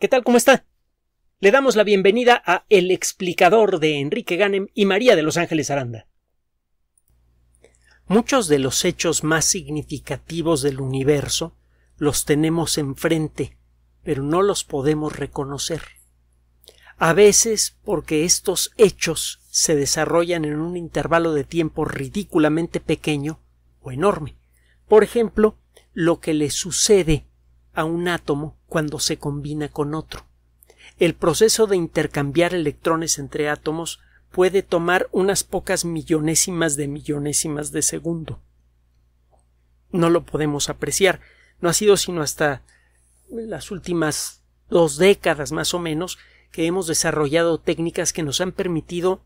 ¿Qué tal? ¿Cómo está? Le damos la bienvenida a El explicador de Enrique Ganem y María de Los Ángeles Aranda. Muchos de los hechos más significativos del universo los tenemos enfrente, pero no los podemos reconocer. A veces porque estos hechos se desarrollan en un intervalo de tiempo ridículamente pequeño o enorme. Por ejemplo, lo que le sucede a un átomo cuando se combina con otro. El proceso de intercambiar electrones entre átomos puede tomar unas pocas millonésimas de millonésimas de segundo. No lo podemos apreciar. No ha sido sino hasta las últimas dos décadas más o menos que hemos desarrollado técnicas que nos han permitido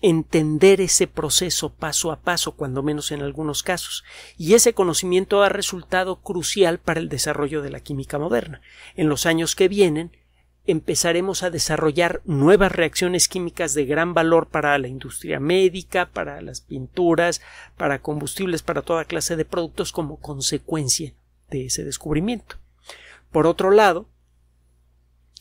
entender ese proceso paso a paso, cuando menos en algunos casos, y ese conocimiento ha resultado crucial para el desarrollo de la química moderna. En los años que vienen, empezaremos a desarrollar nuevas reacciones químicas de gran valor para la industria médica, para las pinturas, para combustibles, para toda clase de productos como consecuencia de ese descubrimiento. Por otro lado,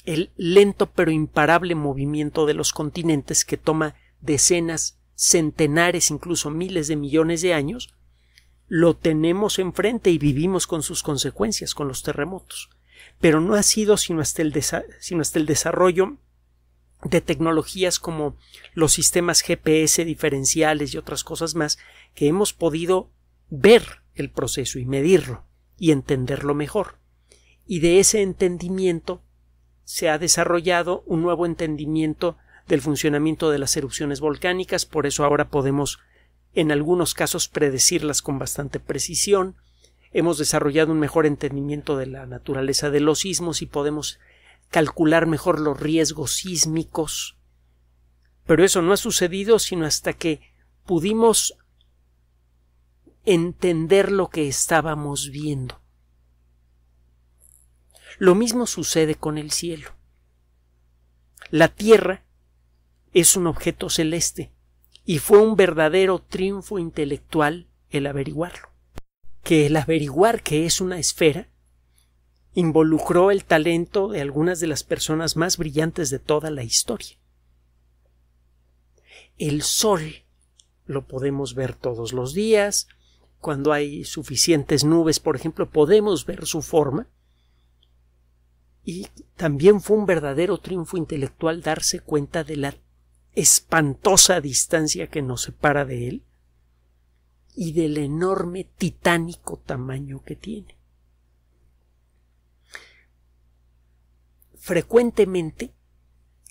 el lento pero imparable movimiento de los continentes que toma decenas, centenares, incluso miles de millones de años, lo tenemos enfrente y vivimos con sus consecuencias, con los terremotos. Pero no ha sido sino hasta el, desarrollo de tecnologías como los sistemas GPS diferenciales y otras cosas más que hemos podido ver el proceso y medirlo y entenderlo mejor. Y de ese entendimiento se ha desarrollado un nuevo entendimiento del funcionamiento de las erupciones volcánicas, por eso ahora podemos en algunos casos predecirlas con bastante precisión. Hemos desarrollado un mejor entendimiento de la naturaleza de los sismos y podemos calcular mejor los riesgos sísmicos. Pero eso no ha sucedido sino hasta que pudimos entender lo que estábamos viendo. Lo mismo sucede con el cielo. La tierra es un objeto celeste, y fue un verdadero triunfo intelectual el averiguarlo. Que el averiguar que es una esfera involucró el talento de algunas de las personas más brillantes de toda la historia. El sol lo podemos ver todos los días, cuando hay suficientes nubes, por ejemplo, podemos ver su forma. Y también fue un verdadero triunfo intelectual darse cuenta de la espantosa distancia que nos separa de él y del enorme titánico tamaño que tiene. Frecuentemente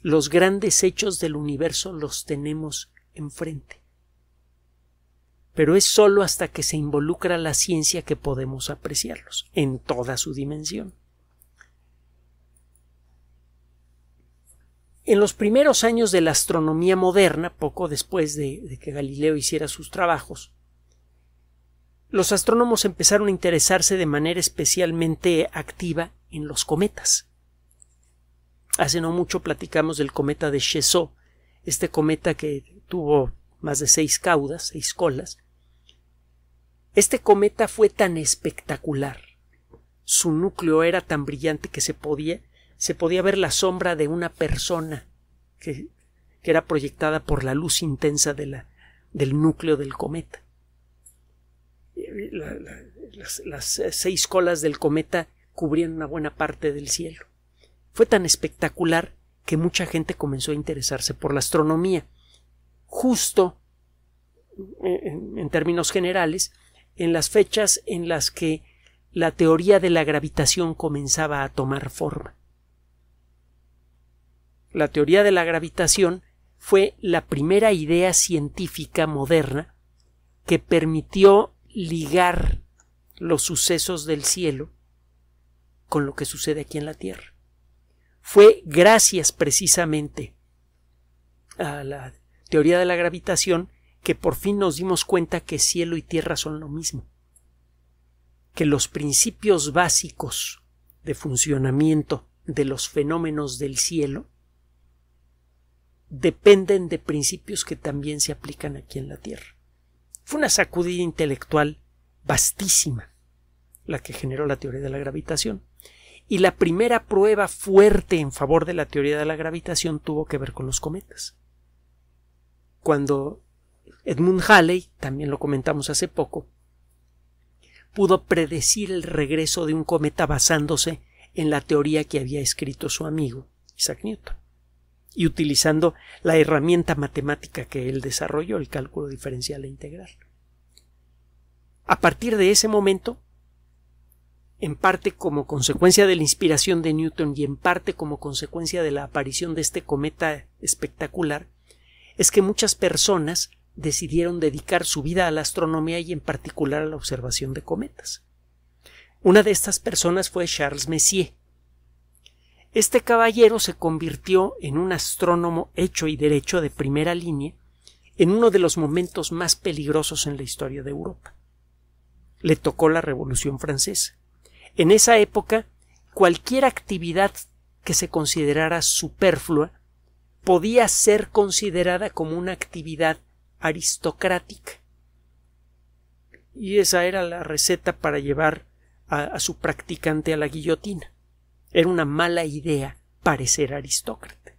los grandes hechos del universo los tenemos enfrente. Pero es sólo hasta que se involucra la ciencia que podemos apreciarlos en toda su dimensión. En los primeros años de la astronomía moderna, poco después de, que Galileo hiciera sus trabajos, los astrónomos empezaron a interesarse de manera especialmente activa en los cometas. Hace no mucho platicamos del cometa de Chesot, este cometa que tuvo más de seis caudas, seis colas. Este cometa fue tan espectacular, su núcleo era tan brillante que se podía se podía ver la sombra de una persona que, era proyectada por la luz intensa del núcleo del cometa. las, seis colas del cometa cubrían una buena parte del cielo. Fue tan espectacular que mucha gente comenzó a interesarse por la astronomía. Justo, eh, en, términos generales, en las fechas en las que la teoría de la gravitación comenzaba a tomar forma la teoría de la gravitación fue la primera idea científica moderna que permitió ligar los sucesos del cielo con lo que sucede aquí en la Tierra. Fue gracias precisamente a la teoría de la gravitación que por fin nos dimos cuenta que cielo y tierra son lo mismo, que los principios básicos de funcionamiento de los fenómenos del cielo dependen de principios que también se aplican aquí en la Tierra. Fue una sacudida intelectual vastísima la que generó la teoría de la gravitación. Y la primera prueba fuerte en favor de la teoría de la gravitación tuvo que ver con los cometas. Cuando Edmund Halley, también lo comentamos hace poco, pudo predecir el regreso de un cometa basándose en la teoría que había escrito su amigo Isaac Newton y utilizando la herramienta matemática que él desarrolló, el cálculo diferencial e integral. A partir de ese momento, en parte como consecuencia de la inspiración de Newton y en parte como consecuencia de la aparición de este cometa espectacular, es que muchas personas decidieron dedicar su vida a la astronomía y en particular a la observación de cometas. Una de estas personas fue Charles Messier, este caballero se convirtió en un astrónomo hecho y derecho de primera línea en uno de los momentos más peligrosos en la historia de Europa. Le tocó la Revolución Francesa. En esa época, cualquier actividad que se considerara superflua podía ser considerada como una actividad aristocrática. Y esa era la receta para llevar a, su practicante a la guillotina. Era una mala idea parecer aristócrata.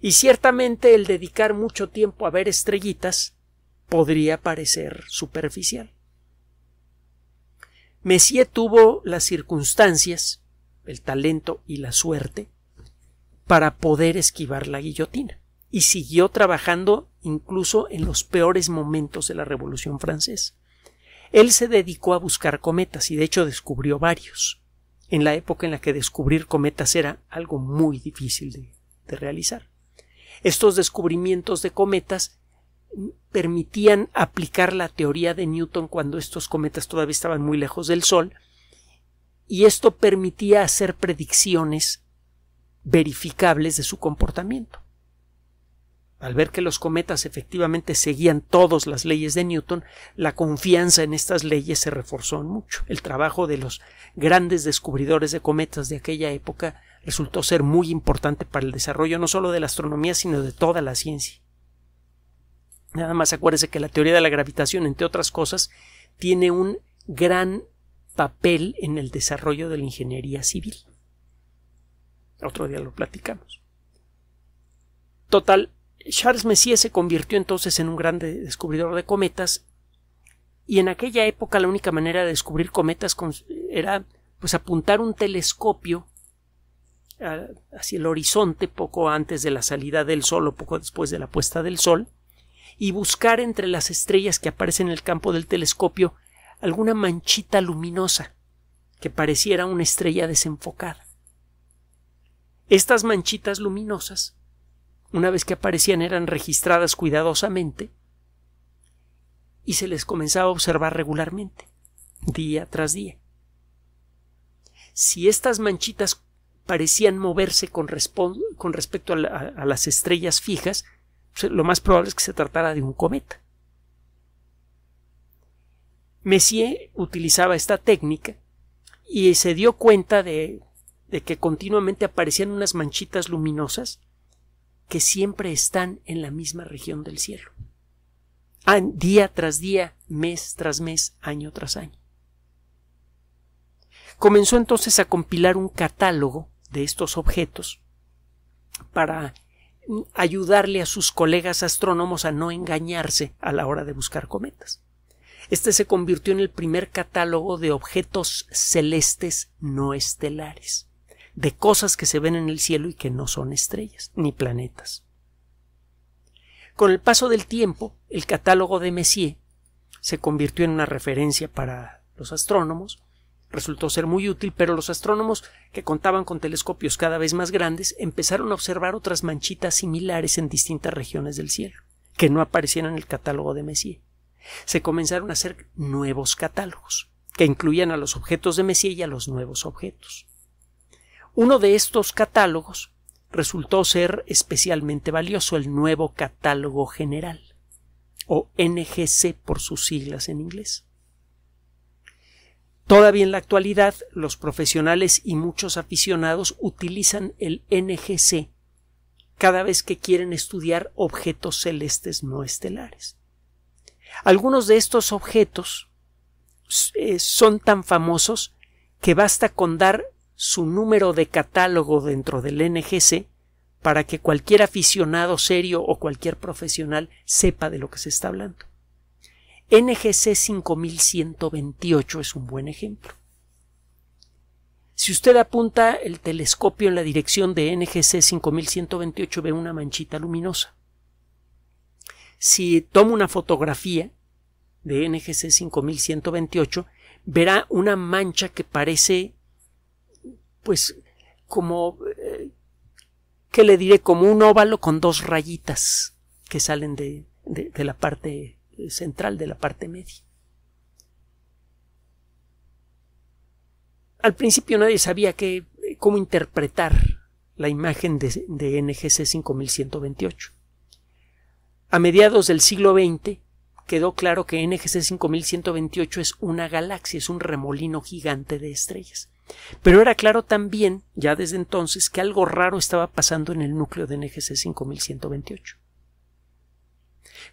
Y ciertamente el dedicar mucho tiempo a ver estrellitas podría parecer superficial. Messier tuvo las circunstancias, el talento y la suerte para poder esquivar la guillotina y siguió trabajando incluso en los peores momentos de la Revolución Francesa. Él se dedicó a buscar cometas y de hecho descubrió varios en la época en la que descubrir cometas era algo muy difícil de, de realizar. Estos descubrimientos de cometas permitían aplicar la teoría de Newton cuando estos cometas todavía estaban muy lejos del Sol, y esto permitía hacer predicciones verificables de su comportamiento al ver que los cometas efectivamente seguían todas las leyes de Newton, la confianza en estas leyes se reforzó mucho. El trabajo de los grandes descubridores de cometas de aquella época resultó ser muy importante para el desarrollo no solo de la astronomía, sino de toda la ciencia. Nada más acuérdese que la teoría de la gravitación, entre otras cosas, tiene un gran papel en el desarrollo de la ingeniería civil. Otro día lo platicamos. Total, Charles Messier se convirtió entonces en un gran descubridor de cometas y en aquella época la única manera de descubrir cometas era pues apuntar un telescopio hacia el horizonte poco antes de la salida del sol o poco después de la puesta del sol y buscar entre las estrellas que aparecen en el campo del telescopio alguna manchita luminosa que pareciera una estrella desenfocada. Estas manchitas luminosas una vez que aparecían, eran registradas cuidadosamente y se les comenzaba a observar regularmente, día tras día. Si estas manchitas parecían moverse con, con respecto a, las estrellas fijas, pues, lo más probable es que se tratara de un cometa. Messier utilizaba esta técnica y se dio cuenta de que continuamente aparecían unas manchitas luminosas que siempre están en la misma región del cielo. Día tras día, mes tras mes, año tras año. Comenzó entonces a compilar un catálogo de estos objetos para ayudarle a sus colegas astrónomos a no engañarse a la hora de buscar cometas. Este se convirtió en el primer catálogo de objetos celestes no estelares de cosas que se ven en el cielo y que no son estrellas ni planetas. Con el paso del tiempo, el catálogo de Messier se convirtió en una referencia para los astrónomos, resultó ser muy útil, pero los astrónomos que contaban con telescopios cada vez más grandes empezaron a observar otras manchitas similares en distintas regiones del cielo, que no aparecían en el catálogo de Messier. Se comenzaron a hacer nuevos catálogos, que incluían a los objetos de Messier y a los nuevos objetos. Uno de estos catálogos resultó ser especialmente valioso, el nuevo Catálogo General, o NGC por sus siglas en inglés. Todavía en la actualidad, los profesionales y muchos aficionados utilizan el NGC cada vez que quieren estudiar objetos celestes no estelares. Algunos de estos objetos eh, son tan famosos que basta con dar su número de catálogo dentro del NGC para que cualquier aficionado serio o cualquier profesional sepa de lo que se está hablando. NGC 5128 es un buen ejemplo. Si usted apunta el telescopio en la dirección de NGC 5128 ve una manchita luminosa. Si toma una fotografía de NGC 5128 verá una mancha que parece pues como, eh, ¿qué le diré? Como un óvalo con dos rayitas que salen de, la parte central, de la parte media. Al principio nadie sabía cómo interpretar la imagen de, de NGC 5128. A mediados del siglo XX quedó claro que NGC 5128 es una galaxia, es un remolino gigante de estrellas. Pero era claro también, ya desde entonces, que algo raro estaba pasando en el núcleo de NGC 5128.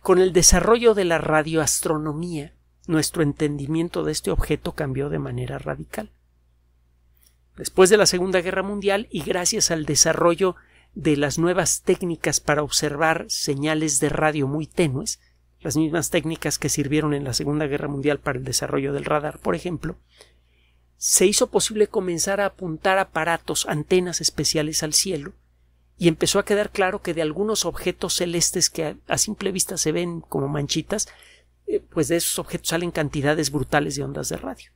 Con el desarrollo de la radioastronomía, nuestro entendimiento de este objeto cambió de manera radical. Después de la Segunda Guerra Mundial y gracias al desarrollo de las nuevas técnicas para observar señales de radio muy tenues, las mismas técnicas que sirvieron en la Segunda Guerra Mundial para el desarrollo del radar, por ejemplo, se hizo posible comenzar a apuntar aparatos, antenas especiales al cielo, y empezó a quedar claro que de algunos objetos celestes que a, simple vista se ven como manchitas, eh, pues de esos objetos salen cantidades brutales de ondas de radio.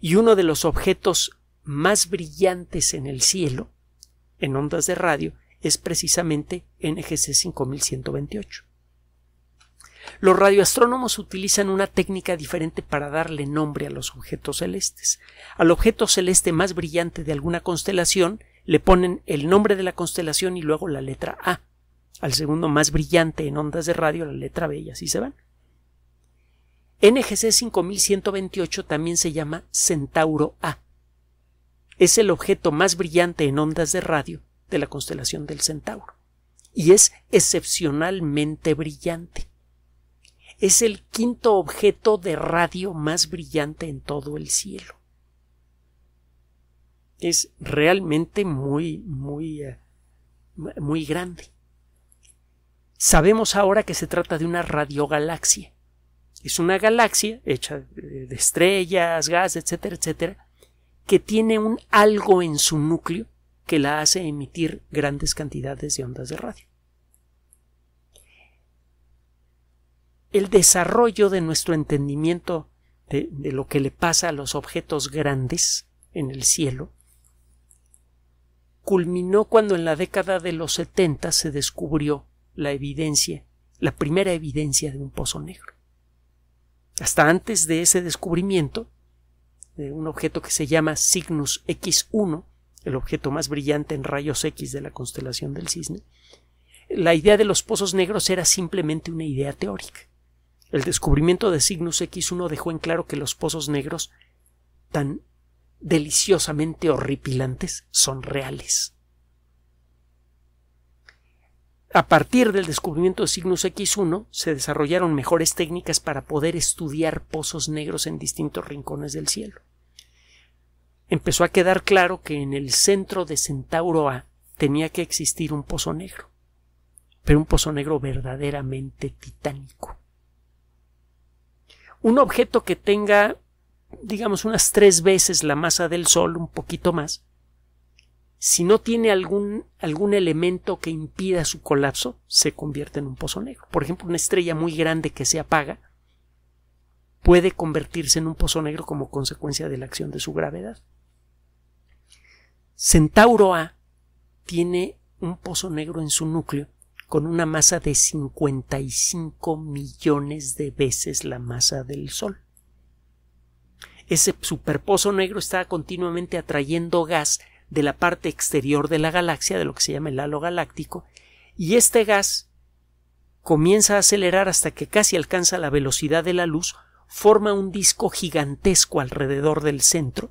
Y uno de los objetos más brillantes en el cielo, en ondas de radio, es precisamente NGC 5128. Los radioastrónomos utilizan una técnica diferente para darle nombre a los objetos celestes. Al objeto celeste más brillante de alguna constelación le ponen el nombre de la constelación y luego la letra A. Al segundo más brillante en ondas de radio la letra B y así se van. NGC 5128 también se llama Centauro A. Es el objeto más brillante en ondas de radio de la constelación del Centauro y es excepcionalmente brillante es el quinto objeto de radio más brillante en todo el cielo. Es realmente muy, muy, eh, muy grande. Sabemos ahora que se trata de una radiogalaxia. Es una galaxia hecha de estrellas, gas, etcétera, etcétera, que tiene un algo en su núcleo que la hace emitir grandes cantidades de ondas de radio. el desarrollo de nuestro entendimiento de, lo que le pasa a los objetos grandes en el cielo culminó cuando en la década de los 70 se descubrió la evidencia, la primera evidencia de un pozo negro. Hasta antes de ese descubrimiento, de un objeto que se llama Cygnus X1, el objeto más brillante en rayos X de la constelación del cisne, la idea de los pozos negros era simplemente una idea teórica. El descubrimiento de Cygnus X1 dejó en claro que los pozos negros, tan deliciosamente horripilantes, son reales. A partir del descubrimiento de Cygnus X1 se desarrollaron mejores técnicas para poder estudiar pozos negros en distintos rincones del cielo. Empezó a quedar claro que en el centro de Centauro A tenía que existir un pozo negro, pero un pozo negro verdaderamente titánico un objeto que tenga, digamos, unas tres veces la masa del Sol, un poquito más, si no tiene algún, algún elemento que impida su colapso, se convierte en un pozo negro. Por ejemplo, una estrella muy grande que se apaga puede convertirse en un pozo negro como consecuencia de la acción de su gravedad. Centauro A tiene un pozo negro en su núcleo con una masa de 55 millones de veces la masa del Sol. Ese superpozo negro está continuamente atrayendo gas de la parte exterior de la galaxia, de lo que se llama el halo galáctico, y este gas comienza a acelerar hasta que casi alcanza la velocidad de la luz, forma un disco gigantesco alrededor del centro,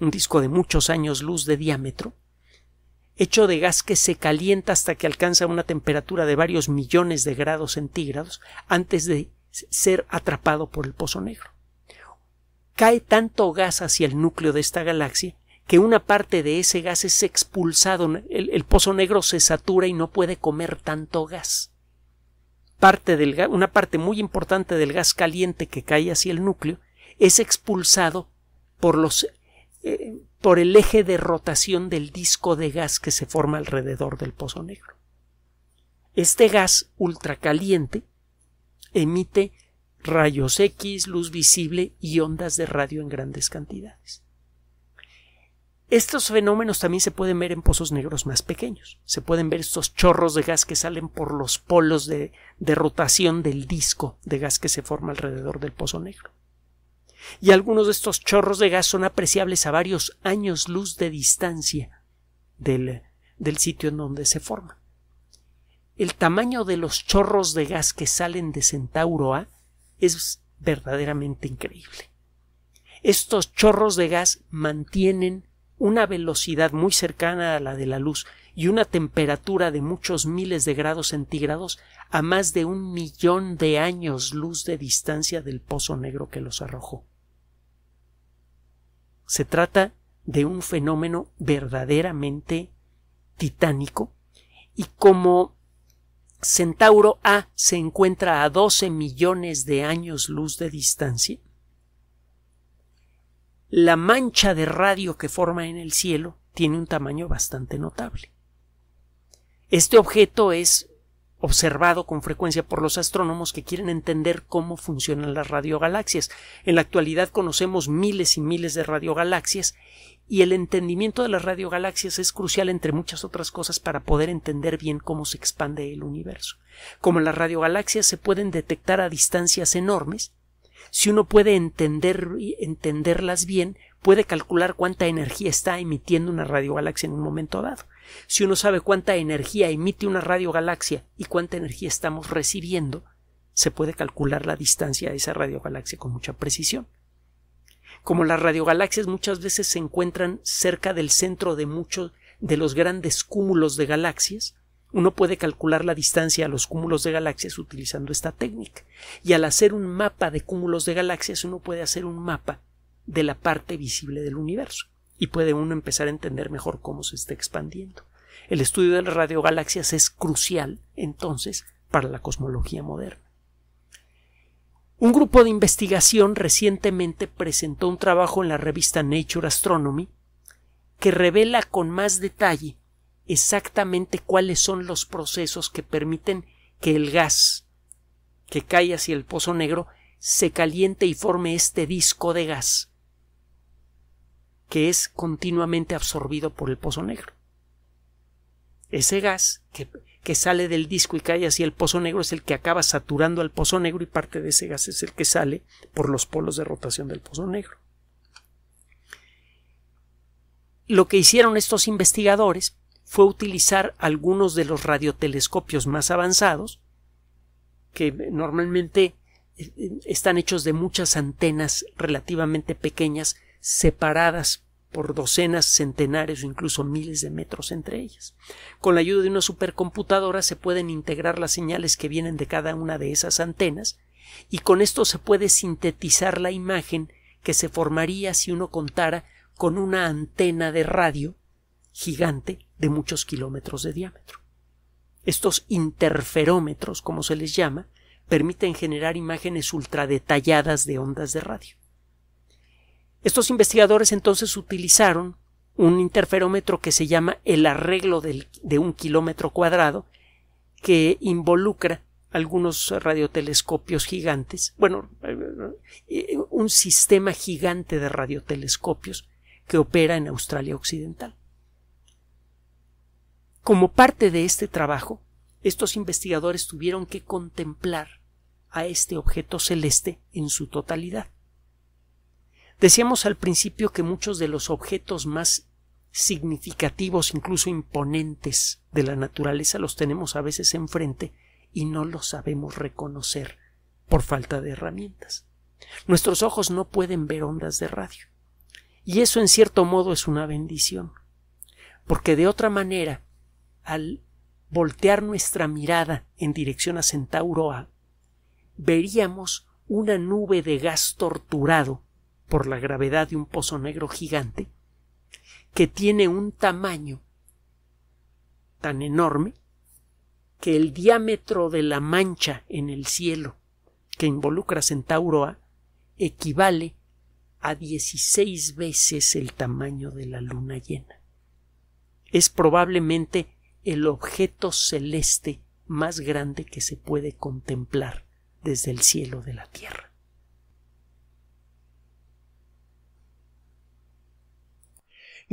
un disco de muchos años luz de diámetro, hecho de gas que se calienta hasta que alcanza una temperatura de varios millones de grados centígrados antes de ser atrapado por el pozo negro. Cae tanto gas hacia el núcleo de esta galaxia que una parte de ese gas es expulsado, el, pozo negro se satura y no puede comer tanto gas. Parte del, una parte muy importante del gas caliente que cae hacia el núcleo es expulsado por los eh, por el eje de rotación del disco de gas que se forma alrededor del pozo negro. Este gas ultracaliente emite rayos X, luz visible y ondas de radio en grandes cantidades. Estos fenómenos también se pueden ver en pozos negros más pequeños. Se pueden ver estos chorros de gas que salen por los polos de rotación del disco de gas que se forma alrededor del pozo negro y algunos de estos chorros de gas son apreciables a varios años luz de distancia del, del sitio en donde se forman. El tamaño de los chorros de gas que salen de Centauro A es verdaderamente increíble. Estos chorros de gas mantienen una velocidad muy cercana a la de la luz y una temperatura de muchos miles de grados centígrados a más de un millón de años luz de distancia del pozo negro que los arrojó. Se trata de un fenómeno verdaderamente titánico y como Centauro A se encuentra a 12 millones de años luz de distancia, la mancha de radio que forma en el cielo tiene un tamaño bastante notable. Este objeto es observado con frecuencia por los astrónomos que quieren entender cómo funcionan las radiogalaxias. En la actualidad conocemos miles y miles de radiogalaxias y el entendimiento de las radiogalaxias es crucial entre muchas otras cosas para poder entender bien cómo se expande el universo. Como las radiogalaxias se pueden detectar a distancias enormes, si uno puede entender, entenderlas bien, puede calcular cuánta energía está emitiendo una radiogalaxia en un momento dado. Si uno sabe cuánta energía emite una radiogalaxia y cuánta energía estamos recibiendo, se puede calcular la distancia a esa radiogalaxia con mucha precisión. Como las radiogalaxias muchas veces se encuentran cerca del centro de muchos de los grandes cúmulos de galaxias, uno puede calcular la distancia a los cúmulos de galaxias utilizando esta técnica. Y al hacer un mapa de cúmulos de galaxias, uno puede hacer un mapa de la parte visible del universo y puede uno empezar a entender mejor cómo se está expandiendo. El estudio de las radiogalaxias es crucial, entonces, para la cosmología moderna. Un grupo de investigación recientemente presentó un trabajo en la revista Nature Astronomy que revela con más detalle exactamente cuáles son los procesos que permiten que el gas que cae hacia el pozo negro se caliente y forme este disco de gas que es continuamente absorbido por el pozo negro. Ese gas que, sale del disco y cae hacia el pozo negro es el que acaba saturando al pozo negro y parte de ese gas es el que sale por los polos de rotación del pozo negro. Lo que hicieron estos investigadores fue utilizar algunos de los radiotelescopios más avanzados, que normalmente eh, eh, están hechos de muchas antenas relativamente pequeñas separadas por docenas, centenares o incluso miles de metros entre ellas. Con la ayuda de una supercomputadora se pueden integrar las señales que vienen de cada una de esas antenas y con esto se puede sintetizar la imagen que se formaría si uno contara con una antena de radio gigante de muchos kilómetros de diámetro. Estos interferómetros, como se les llama, permiten generar imágenes ultradetalladas de ondas de radio. Estos investigadores entonces utilizaron un interferómetro que se llama el arreglo de un kilómetro cuadrado, que involucra algunos radiotelescopios gigantes, bueno, eh, eh, un sistema gigante de radiotelescopios que opera en Australia Occidental. Como parte de este trabajo, estos investigadores tuvieron que contemplar a este objeto celeste en su totalidad. Decíamos al principio que muchos de los objetos más significativos, incluso imponentes de la naturaleza, los tenemos a veces enfrente y no los sabemos reconocer por falta de herramientas. Nuestros ojos no pueden ver ondas de radio. Y eso en cierto modo es una bendición, porque de otra manera, al voltear nuestra mirada en dirección a Centauro veríamos una nube de gas torturado por la gravedad de un pozo negro gigante que tiene un tamaño tan enorme que el diámetro de la mancha en el cielo que involucra Centauroa equivale a 16 veces el tamaño de la luna llena. Es probablemente el objeto celeste más grande que se puede contemplar desde el cielo de la Tierra.